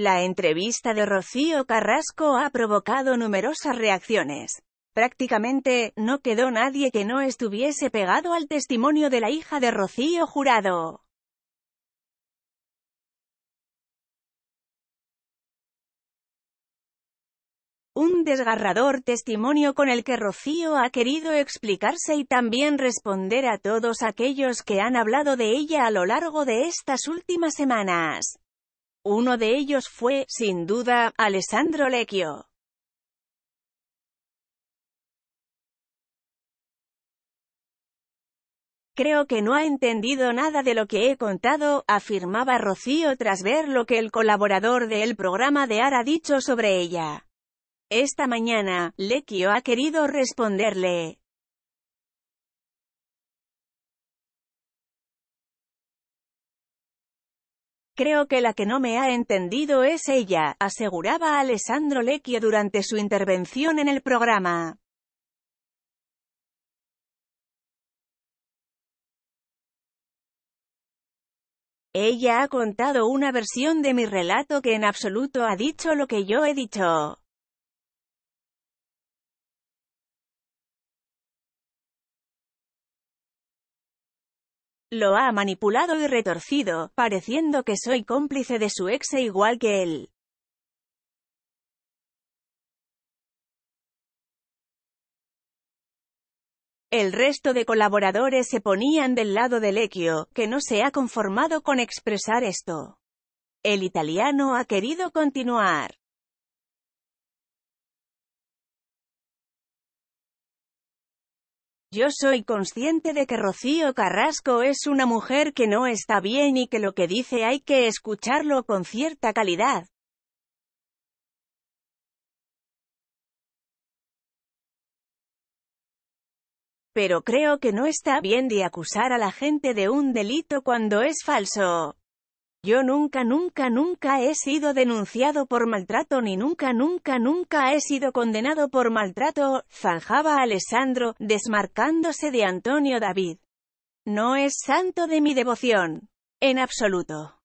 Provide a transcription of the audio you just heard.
La entrevista de Rocío Carrasco ha provocado numerosas reacciones. Prácticamente, no quedó nadie que no estuviese pegado al testimonio de la hija de Rocío Jurado. un desgarrador testimonio con el que Rocío ha querido explicarse y también responder a todos aquellos que han hablado de ella a lo largo de estas últimas semanas. Uno de ellos fue, sin duda, Alessandro Lecchio. Creo que no ha entendido nada de lo que he contado, afirmaba Rocío tras ver lo que el colaborador del programa de AR ha dicho sobre ella. Esta mañana, Lecchio ha querido responderle. Creo que la que no me ha entendido es ella, aseguraba Alessandro Lecchio durante su intervención en el programa. Ella ha contado una versión de mi relato que en absoluto ha dicho lo que yo he dicho. Lo ha manipulado y retorcido, pareciendo que soy cómplice de su ex e igual que él. El resto de colaboradores se ponían del lado de Lecchio, que no se ha conformado con expresar esto. El italiano ha querido continuar. Yo soy consciente de que Rocío Carrasco es una mujer que no está bien y que lo que dice hay que escucharlo con cierta calidad. Pero creo que no está bien de acusar a la gente de un delito cuando es falso. Yo nunca, nunca, nunca he sido denunciado por maltrato ni nunca, nunca, nunca he sido condenado por maltrato, zanjaba Alessandro, desmarcándose de Antonio David. No es santo de mi devoción. En absoluto.